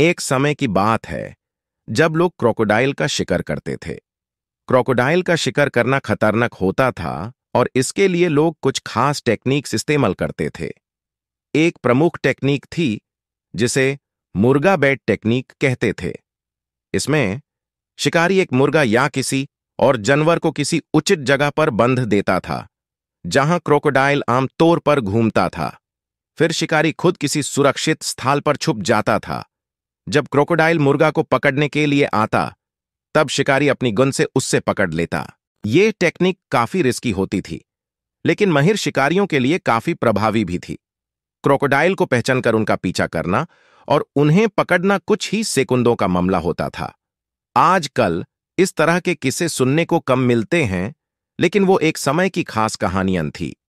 एक समय की बात है जब लोग क्रोकोडाइल का शिकार करते थे क्रोकोडाइल का शिकार करना खतरनाक होता था और इसके लिए लोग कुछ खास टेक्निक्स इस्तेमाल करते थे एक प्रमुख टेक्निक थी जिसे मुर्गा बैट टेक्निक कहते थे इसमें शिकारी एक मुर्गा या किसी और जानवर को किसी उचित जगह पर बंध देता था जहां क्रोकोडाइल आमतौर पर घूमता था फिर शिकारी खुद किसी सुरक्षित स्थल पर छुप जाता था जब क्रोकोडाइल मुर्गा को पकड़ने के लिए आता तब शिकारी अपनी गुन से उससे पकड़ लेता ये टेक्निक काफी रिस्की होती थी लेकिन महिर शिकारियों के लिए काफी प्रभावी भी थी क्रोकोडाइल को पहचान कर उनका पीछा करना और उन्हें पकड़ना कुछ ही सेकुंदों का मामला होता था आजकल इस तरह के किस्से सुनने को कम मिलते हैं लेकिन वो एक समय की खास कहानियां थी